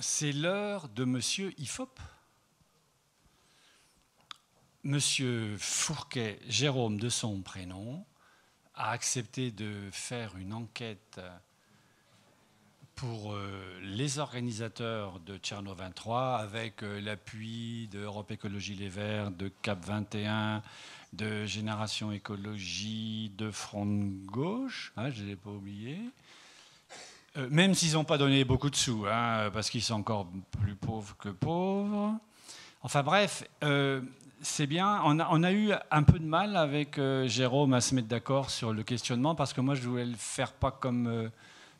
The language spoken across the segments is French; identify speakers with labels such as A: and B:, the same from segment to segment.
A: c'est l'heure de Monsieur Ifop. Monsieur Fourquet, Jérôme de son prénom, a accepté de faire une enquête pour euh, les organisateurs de Tcherno 23 avec euh, l'appui de Europe Écologie Les Verts, de Cap 21, de Génération Écologie, de Front Gauche, ah, je ne l'ai pas oublié, euh, même s'ils n'ont pas donné beaucoup de sous, hein, parce qu'ils sont encore plus pauvres que pauvres. Enfin bref, euh, c'est bien. On a, eu un peu de mal avec euh, Jérôme à se mettre d'accord sur le questionnement, parce que moi, je voulais le faire pas comme,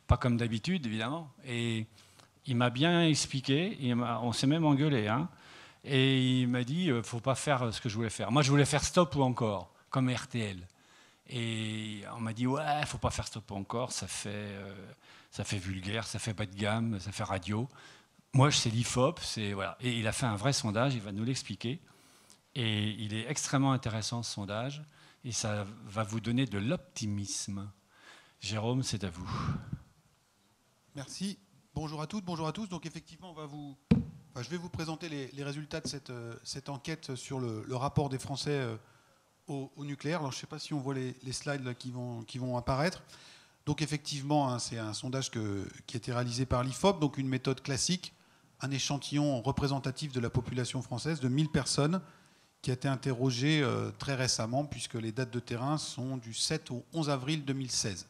A: pas comme d'habitude, évidemment. Et il m'a bien expliqué, on s'est même engueulé. Hein. et il m'a dit, ne faut pas faire ce que je voulais faire. Moi, je voulais faire stop ou encore, comme RTL. Et on m'a dit, ouais, faut pas faire stop ou encore, ça fait ça fait vulgaire, ça fait bas de gamme, ça fait radio. Moi, c'est l'IFOP, c'est voilà. Et il a fait un vrai sondage, il va nous l'expliquer. Et il est extrêmement intéressant ce sondage, et ça va vous donner de l'optimisme. Jérôme, c'est à vous.
B: Merci. Bonjour à toutes, bonjour à tous. Donc effectivement, on va vous, je vais vous présenter les, résultats de cette, euh, cette, enquête sur le, rapport des Français euh, au, nucléaire. Alors je ne sais pas si on voit les, slides qui, vont, qui vont apparaître. Donc effectivement, hein, c'est un sondage qui a été réalisé par l'IFOP, donc une méthode classique, un échantillon représentatif de la population française de 1000 personnes qui a été interrogé euh, très récemment puisque les dates de terrain sont du 7 au 11 avril 2016.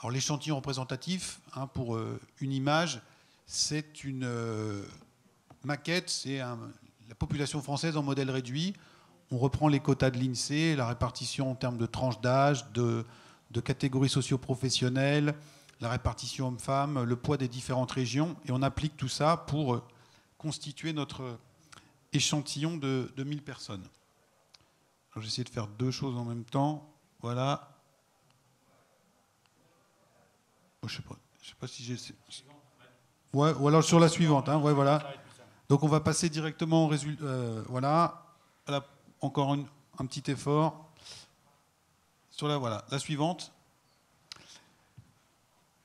B: Alors l'échantillon représentatif, hein, pour euh, une image, c'est une euh, maquette, c'est la population française en modèle réduit. On reprend les quotas de l'INSEE, la répartition en termes de tranches d'âge, de de catégories socio-professionnelles, la répartition homme-femme, le poids des différentes régions, et on applique tout ça pour euh, constituer notre échantillon de, 1000 personnes. J'essaie de faire deux choses en même temps. Voilà. Oh, je ne sais, pas si j'ai... Ouais, ou alors sur la suivante. Hein. ouais, voilà. Donc on va passer directement au résultat. Euh, voilà. Encore une, un petit effort voilà, la suivante.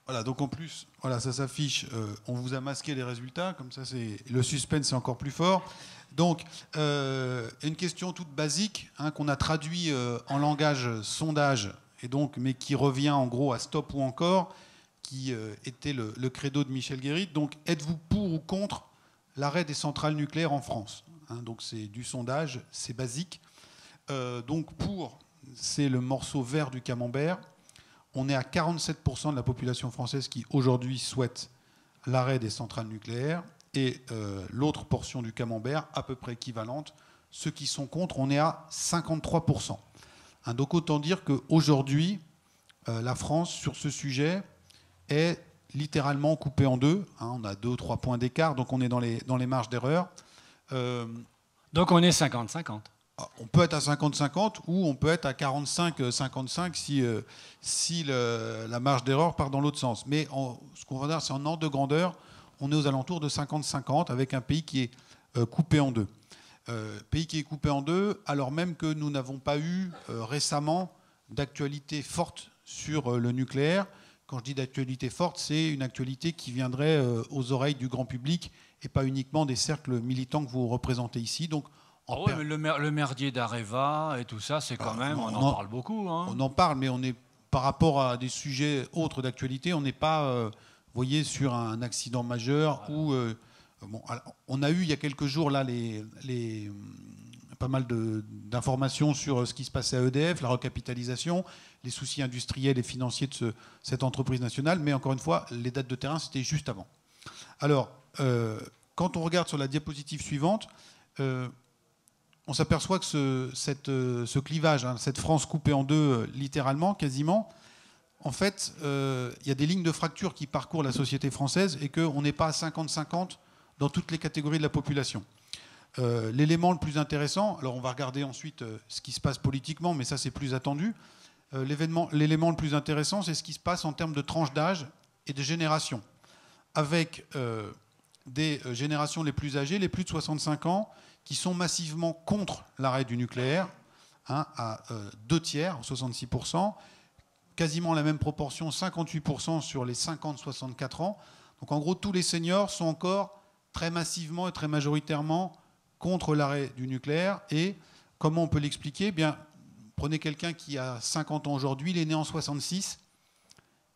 B: Voilà, donc en plus, voilà, ça s'affiche. Euh, on vous a masqué les résultats, comme ça, c'est le suspense est encore plus fort. Donc, euh, une question toute basique hein, qu'on a traduit euh, en langage sondage, et donc, mais qui revient en gros à stop ou encore, qui était le, credo de Michel Guérit. Donc, êtes-vous pour ou contre l'arrêt des centrales nucléaires en France hein? Donc, c'est du sondage, c'est basique. donc, pour c'est le morceau vert du camembert. On est à 47% de la population française qui aujourd'hui souhaite l'arrêt des centrales nucléaires et euh, l'autre portion du camembert à peu près équivalente. Ceux qui sont contre, on est à 53%. donc autant dire qu'aujourd'hui, euh, la France, sur ce sujet, est littéralement coupée en deux. Hein, on a deux ou trois points d'écart, donc on est dans les, dans les marges d'erreur. Euh, donc on est 50-50. Ah, on peut être à 50-50 ou on peut être à 45-55 si, euh, si la marge d'erreur part dans l'autre sens. Mais en, ce qu'on va dire, c'est en ordre de grandeur, on est aux alentours de 50-50 avec un pays qui est euh, coupé en deux. Euh, pays qui est coupé en deux, alors même que nous n'avons pas eu récemment d'actualité forte sur le nucléaire. Quand je dis d'actualité forte, c'est une actualité qui viendrait aux oreilles du grand public et pas uniquement des cercles militants que vous représentez ici. Donc
A: ah oh, le, merdier d'Areva et tout ça, c'est quand ah, même, on, en, parle
B: beaucoup. Hein. On en parle, mais on est par rapport à des sujets autres d'actualité, on n'est pas, euh, voyez, sur un accident majeur euh, on a eu il y a quelques jours là les, hum, pas mal d'informations sur euh, ce qui se passait à EDF, la recapitalisation, les soucis industriels et financiers de cette entreprise nationale, mais encore une fois, les dates de terrain, c'était juste avant. Alors, euh, quand on regarde sur la diapositive suivante, on s'aperçoit que ce, euh, clivage, hein, cette France coupée en deux euh, littéralement, quasiment, en fait, euh, il y a des lignes de fracture qui parcourent la société française et qu'on n'est pas à 50-50 dans toutes les catégories de la population. L'élément le plus intéressant, alors on va regarder ensuite ce qui se passe politiquement, mais ça c'est plus attendu. L'élément le plus intéressant, c'est ce qui se passe en termes de tranches d'âge et de générations, avec des générations les plus âgées, les plus de 65 ans, qui sont massivement contre l'arrêt du nucléaire, hein, à euh, deux tiers, 66%, quasiment la même proportion, 58% sur les 50-64 ans. Donc en gros, tous les seniors sont encore très massivement et très majoritairement contre l'arrêt du nucléaire. Et comment on peut l'expliquer eh prenez quelqu'un qui a 50 ans aujourd'hui, il est né en 66.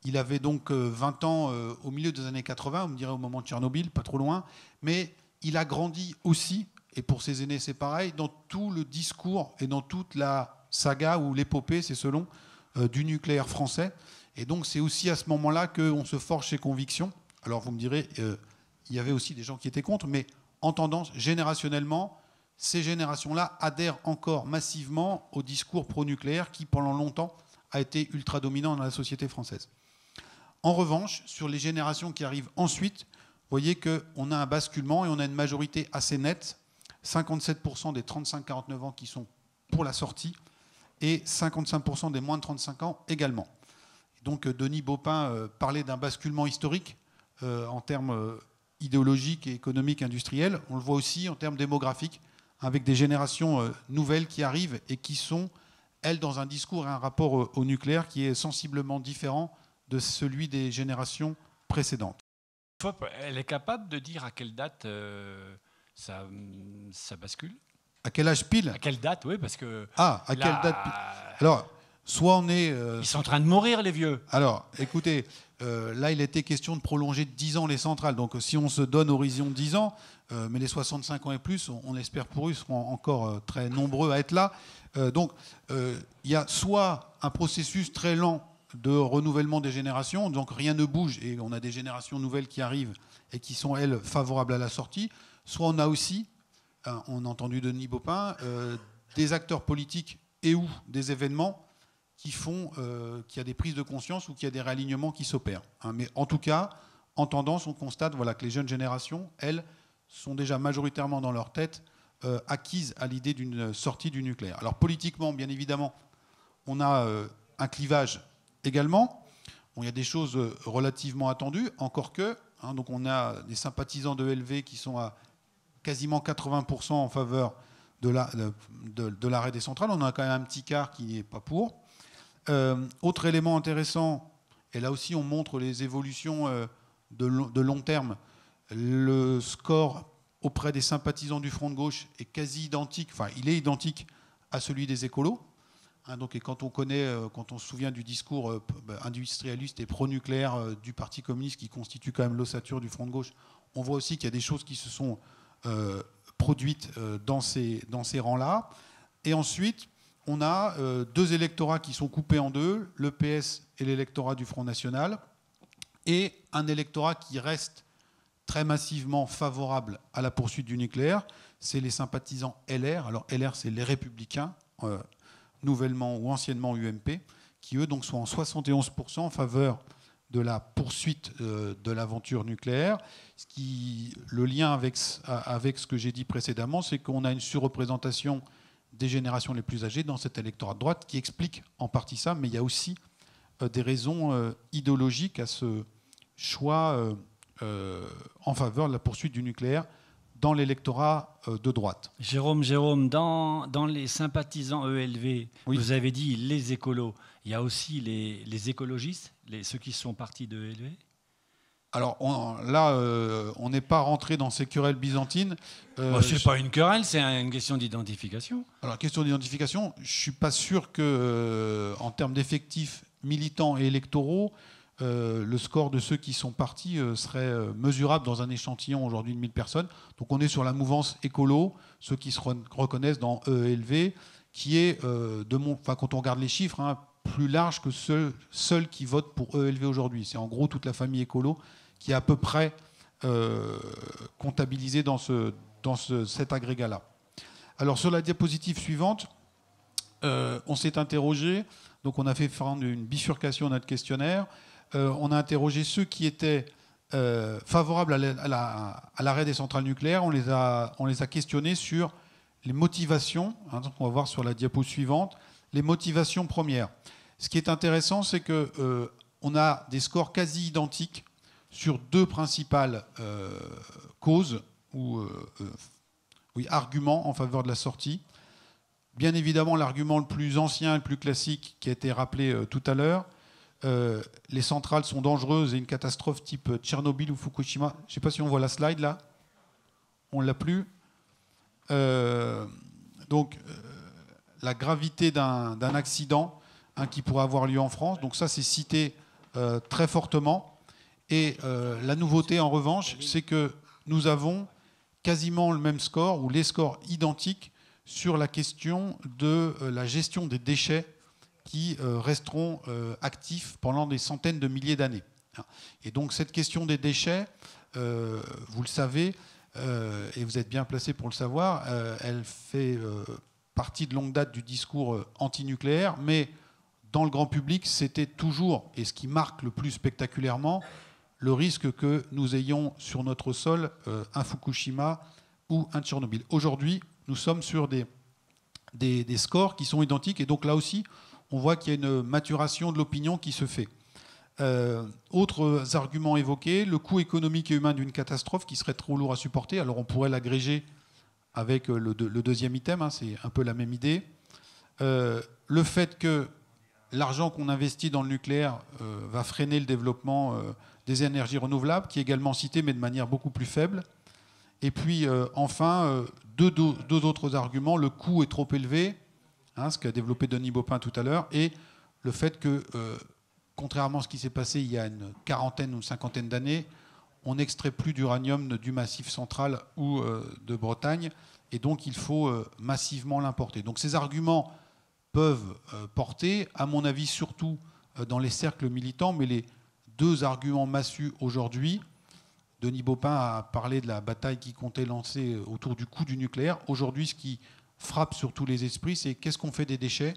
B: Il avait donc 20 euh, ans euh, au milieu des années 80, on me dirait au moment de Tchernobyl, pas trop loin, mais il a grandi aussi et pour ses aînés c'est pareil, dans tout le discours et dans toute la saga ou l'épopée, c'est selon, euh, du nucléaire français. Et donc c'est aussi à ce moment-là qu'on se forge ses convictions. Alors vous me direz, euh, il y avait aussi des gens qui étaient contre, mais en tendance, générationnellement, ces générations-là adhèrent encore massivement au discours pro-nucléaire qui, pendant longtemps, a été ultra dominant dans la société française. En revanche, sur les générations qui arrivent ensuite, vous voyez qu'on a un basculement et on a une majorité assez nette 57% des 35-49 ans qui sont pour la sortie et 55% des moins de 35 ans également. Donc euh, Denis Baupin euh, parlait d'un basculement historique euh, en termes idéologiques et économiques industriels. On le voit aussi en termes démographiques, avec des générations nouvelles qui arrivent et qui sont, elles, dans un discours et un rapport au nucléaire qui est sensiblement différent de celui des générations précédentes.
A: elle est capable de dire à quelle date ça, ça bascule.
B: À quel âge pile À quelle
A: date, oui, parce que. Ah, à quelle date
B: pile Alors, soit on est. Euh, ils sont en train de mourir, les vieux. Alors, écoutez, euh, là, il était question de prolonger de 10 ans les centrales. Donc, si on se donne horizon 10 ans, euh, mais les 65 ans et plus, on, on espère pour eux, seront encore très nombreux à être là. donc, il y a soit un processus très lent de renouvellement des générations, donc rien ne bouge et on a des générations nouvelles qui arrivent et qui sont, elles, favorables à la sortie soit on a aussi, hein, on a entendu Denis Baupin, euh, des acteurs politiques et ou des événements qui font euh, qu'il y a des prises de conscience ou qu'il y a des réalignements qui s'opèrent. Hein. Mais en tout cas, en tendance, on constate voilà, que les jeunes générations, elles, sont déjà majoritairement dans leur tête euh, acquises à l'idée d'une sortie du nucléaire. Alors politiquement, bien évidemment, on a un clivage également. Bon, il y a des choses relativement attendues, encore que. Hein, donc on a des sympathisants de LV qui sont à quasiment 80% en faveur de l'arrêt des centrales. On a quand même un petit quart qui n'est pas pour. Euh, autre élément intéressant, et là aussi on montre les évolutions euh, de, long, terme, le score auprès des sympathisants du Front de gauche est quasi identique, enfin il est identique à celui des écolos. Hein, donc, et quand on connaît, euh, quand on se souvient du discours bah, industrialiste et pro-nucléaire du Parti communiste qui constitue quand même l'ossature du Front de gauche, on voit aussi qu'il y a des choses qui se sont euh, produite euh, dans ces, dans ces rangs-là. Et ensuite, on a euh, deux électorats qui sont coupés en deux, le PS et l'électorat du Front National, et un électorat qui reste très massivement favorable à la poursuite du nucléaire, c'est les sympathisants LR. Alors LR, c'est les républicains, nouvellement ou anciennement UMP, qui eux donc sont en 71% en faveur de la poursuite euh, de l'aventure nucléaire. Ce qui, le lien avec, avec ce que j'ai dit précédemment, c'est qu'on a une surreprésentation des générations les plus âgées dans cet électorat de droite qui explique en partie ça, mais il y a aussi euh, des raisons euh, idéologiques à ce choix en faveur de la poursuite du nucléaire dans l'électorat euh, de droite.
A: Jérôme, Jérôme, dans, dans les sympathisants ELV, vous avez dit les écolos. Il y a aussi les, écologistes, les, ceux qui sont partis de ELV
B: alors là, euh, on n'est pas rentré dans ces querelles byzantines. Euh, Ce n'est pas une
A: querelle, c'est une question d'identification.
B: Alors question d'identification, je ne suis pas sûr que, en termes d'effectifs militants et électoraux, euh, le score de ceux qui sont partis euh, serait euh, mesurable dans un échantillon aujourd'hui de 1000 personnes. Donc on est sur la mouvance écolo, ceux qui se reconnaissent dans EELV, qui est, quand on regarde les chiffres, hein, plus large que ceux, seuls qui votent pour EELV aujourd'hui. C'est en gros toute la famille écolo qui est à peu près comptabilisée dans, ce, cet agrégat-là. Alors sur la diapositive suivante, on s'est interrogé, donc on a fait une bifurcation de notre questionnaire. Euh, on a interrogé ceux qui étaient euh, favorables à l'arrêt des centrales nucléaires. On les a, on les a questionnés sur les motivations. Hein, donc on va voir sur la diapo suivante les motivations premières. Ce qui est intéressant, c'est que euh, on a des scores quasi identiques sur deux principales causes ou arguments en faveur de la sortie. Bien évidemment, l'argument le plus ancien le plus classique qui a été rappelé tout à l'heure, euh, les centrales sont dangereuses et une catastrophe type Tchernobyl ou Fukushima. Je ne sais pas si on voit la slide là. On ne l'a plus. Euh, donc euh, la gravité d'un accident hein, qui pourrait avoir lieu en France. Donc ça, c'est cité très fortement. Et la nouveauté, en revanche, c'est que nous avons quasiment le même score ou les scores identiques sur la question de la gestion des déchets qui euh, resteront euh, actifs pendant des centaines de milliers d'années. Et donc cette question des déchets, euh, vous le savez, et vous êtes bien placé pour le savoir, elle fait partie de longue date du discours antinucléaire, mais dans le grand public, c'était toujours, et ce qui marque le plus spectaculairement, le risque que nous ayons sur notre sol un Fukushima ou un Tchernobyl. Aujourd'hui, nous sommes sur des, des, scores qui sont identiques, et donc là aussi, on voit qu'il y a une maturation de l'opinion qui se fait. Euh, autres arguments évoqués, le coût économique et humain d'une catastrophe qui serait trop lourd à supporter. Alors on pourrait l'agréger avec euh, le, deuxième item, hein, c'est un peu la même idée. Euh, le fait que l'argent qu'on investit dans le nucléaire va freiner le développement des énergies renouvelables, qui est également cité mais de manière beaucoup plus faible. Et puis enfin, deux, autres arguments, le coût est trop élevé Hein, ce qu'a développé Denis Baupin tout à l'heure, et le fait que, euh, contrairement à ce qui s'est passé il y a une quarantaine ou une cinquantaine d'années, on n'extrait plus d'uranium du massif central ou euh, de Bretagne, et donc il faut euh, massivement l'importer. Donc ces arguments peuvent porter, à mon avis, surtout dans les cercles militants, mais les deux arguments massus aujourd'hui, Denis Baupin a parlé de la bataille qui comptait lancer autour du coût du nucléaire. Aujourd'hui, ce qui frappe sur tous les esprits, c'est qu'est-ce qu'on fait des déchets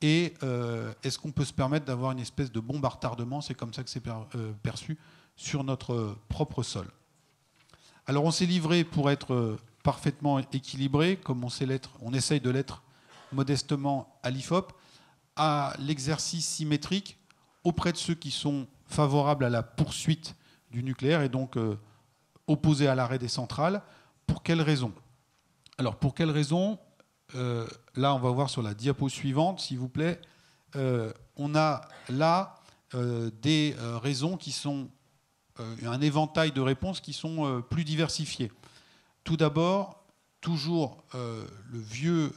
B: et euh, est-ce qu'on peut se permettre d'avoir une espèce de bombe retardement, c'est comme ça que c'est euh, perçu, sur notre euh, propre sol. Alors on s'est livré pour être parfaitement équilibré, comme on, sait l'être, on essaye de l'être modestement à l'IFOP, à l'exercice symétrique auprès de ceux qui sont favorables à la poursuite du nucléaire et donc opposés à l'arrêt des centrales. Pour quelles raisons Alors pour quelles raisons euh, là, on va voir sur la diapo suivante, s'il vous plaît, euh, on a là euh, des raisons qui sont un éventail de réponses qui sont plus diversifiées. Tout d'abord, toujours le vieux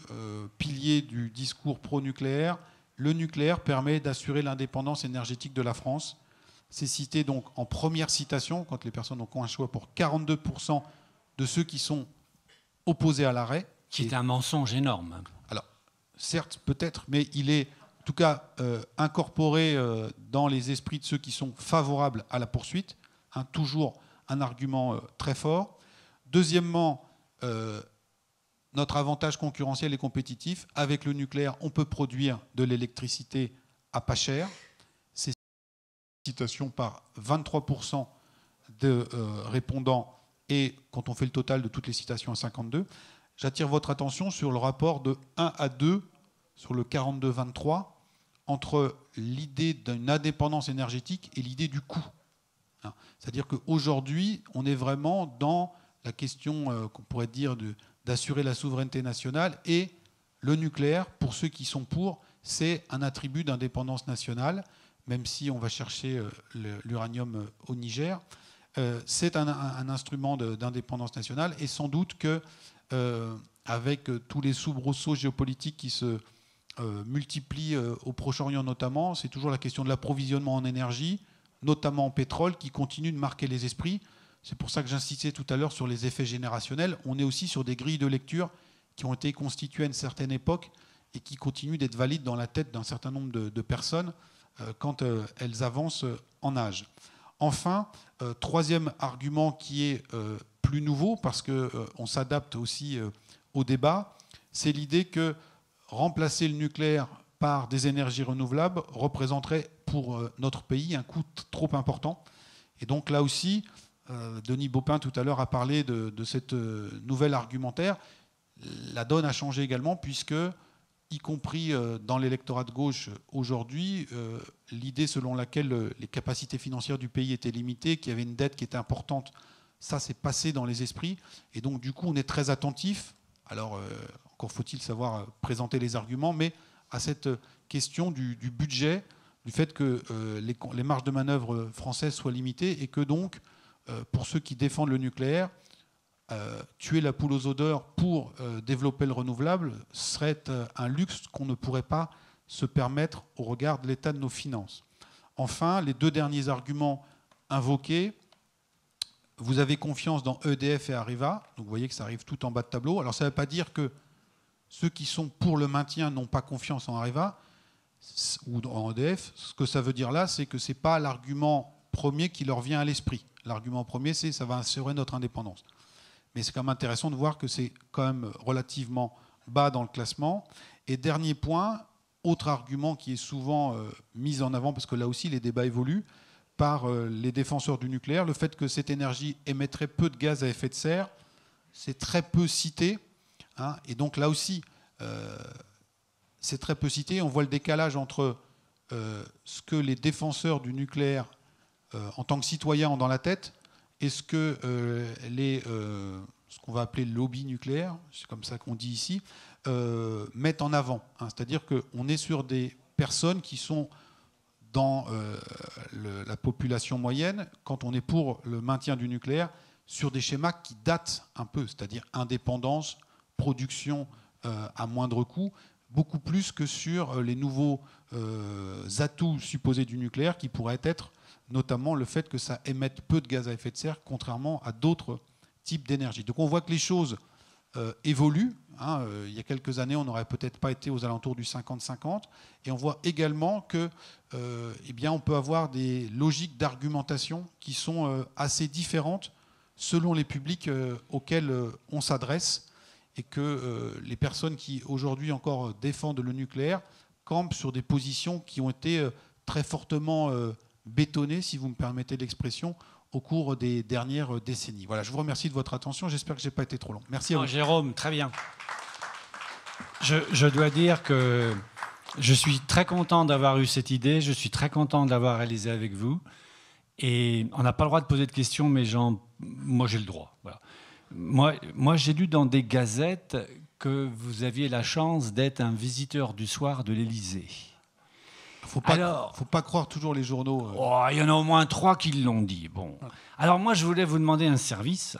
B: pilier du discours pro-nucléaire, le nucléaire permet d'assurer l'indépendance énergétique de la France. C'est cité donc en première citation, quand les personnes ont un choix pour 42% de ceux qui sont opposés à l'arrêt qui est un mensonge énorme. Alors, certes, peut-être, mais il est en tout cas euh, incorporé euh, dans les esprits de ceux qui sont favorables à la poursuite. toujours un argument euh, très fort. Deuxièmement, notre avantage concurrentiel et compétitif. Avec le nucléaire, on peut produire de l'électricité à pas cher. C'est citation par 23% de répondants et quand on fait le total de toutes les citations à 52. J'attire votre attention sur le rapport de 1 à 2 sur le 42-23 entre l'idée d'une indépendance énergétique et l'idée du coût. Hein. C'est-à-dire qu'aujourd'hui, on est vraiment dans la question euh, qu'on pourrait dire d'assurer la souveraineté nationale et le nucléaire, pour ceux qui sont pour, c'est un attribut d'indépendance nationale, même si on va chercher euh, l'uranium euh, au Niger. C'est un, instrument d'indépendance nationale et sans doute que euh, avec euh, tous les soubresauts géopolitiques qui se euh, multiplient au Proche-Orient notamment. C'est toujours la question de l'approvisionnement en énergie, notamment en pétrole, qui continue de marquer les esprits. C'est pour ça que j'insistais tout à l'heure sur les effets générationnels. On est aussi sur des grilles de lecture qui ont été constituées à une certaine époque et qui continuent d'être valides dans la tête d'un certain nombre de, personnes quand elles avancent en âge. Enfin, troisième argument qui est plus nouveau, parce qu'on euh, s'adapte aussi euh, au débat, c'est l'idée que remplacer le nucléaire par des énergies renouvelables représenterait pour euh, notre pays un coût trop important. Et donc là aussi, Denis Baupin tout à l'heure a parlé de, de cette nouvelle argumentaire. La donne a changé également puisque, y compris dans l'électorat de gauche aujourd'hui, l'idée selon laquelle les capacités financières du pays étaient limitées, qu'il y avait une dette qui était importante ça, s'est passé dans les esprits. Et donc, du coup, on est très attentif. Alors, euh, encore faut-il savoir euh, présenter les arguments, mais à cette euh, question du, budget, du fait que les, marges de manœuvre françaises soient limitées et que donc, pour ceux qui défendent le nucléaire, tuer la poule aux odeurs pour développer le renouvelable serait un luxe qu'on ne pourrait pas se permettre au regard de l'état de nos finances. Enfin, les deux derniers arguments invoqués, vous avez confiance dans EDF et Arriva, donc vous voyez que ça arrive tout en bas de tableau. Alors ça ne veut pas dire que ceux qui sont pour le maintien n'ont pas confiance en Arriva ou en EDF. Ce que ça veut dire là, c'est que ce n'est pas l'argument premier qui leur vient à l'esprit. L'argument premier, c'est ça va assurer notre indépendance. Mais c'est quand même intéressant de voir que c'est quand même relativement bas dans le classement. Et dernier point, autre argument qui est souvent euh, mis en avant, parce que là aussi les débats évoluent, par euh, les défenseurs du nucléaire, le fait que cette énergie émettrait peu de gaz à effet de serre, c'est très peu cité. Hein. et donc là aussi, euh, c'est très peu cité. On voit le décalage entre euh, ce que les défenseurs du nucléaire, en tant que citoyens, ont dans la tête et ce que les, ce qu'on va appeler le lobby nucléaire, c'est comme ça qu'on dit ici, mettent en avant. Hein. c'est-à-dire qu'on est sur des personnes qui sont dans euh, la population moyenne quand on est pour le maintien du nucléaire sur des schémas qui datent un peu, c'est-à-dire indépendance, production euh, à moindre coût, beaucoup plus que sur euh, les nouveaux atouts supposés du nucléaire qui pourraient être notamment le fait que ça émette peu de gaz à effet de serre, contrairement à d'autres types d'énergie. Donc on voit que les choses évoluent Hein, euh, il y a quelques années, on n'aurait peut-être pas été aux alentours du 50-50. Et on voit également que, euh, eh on peut avoir des logiques d'argumentation qui sont euh, assez différentes selon les publics auxquels on s'adresse, et que les personnes qui aujourd'hui encore défendent le nucléaire campent sur des positions qui ont été très fortement bétonnées, si vous me permettez l'expression, au cours des dernières décennies. Voilà, je vous remercie de votre attention. J'espère que je n'ai pas été trop long. Merci à vous.
A: Jérôme, très bien. Je, dois dire que je suis très content d'avoir eu cette idée. Je suis très content d'avoir réalisé avec vous. Et on n'a pas le droit de poser de questions, mais moi j'ai le droit. Moi, moi j'ai lu dans des gazettes que vous aviez la chance d'être un visiteur du soir de l'Élysée. Faut pas, faut pas croire toujours les journaux. Euh. Oh, il y en a au moins trois qui l'ont dit. Bon. Alors moi, je voulais vous demander un service.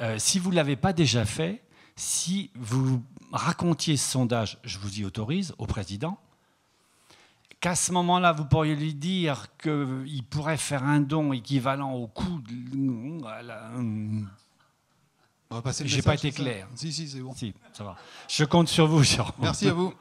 A: Euh, si vous ne l'avez pas déjà fait, si vous racontiez ce sondage, je vous y autorise, au président, qu'à ce moment-là, vous pourriez lui dire qu'il pourrait faire un don équivalent au coût de... Voilà. J'ai pas été clair. Si, si, c'est bon. Si, ça va. Je compte sur vous, Jean. Merci à vous.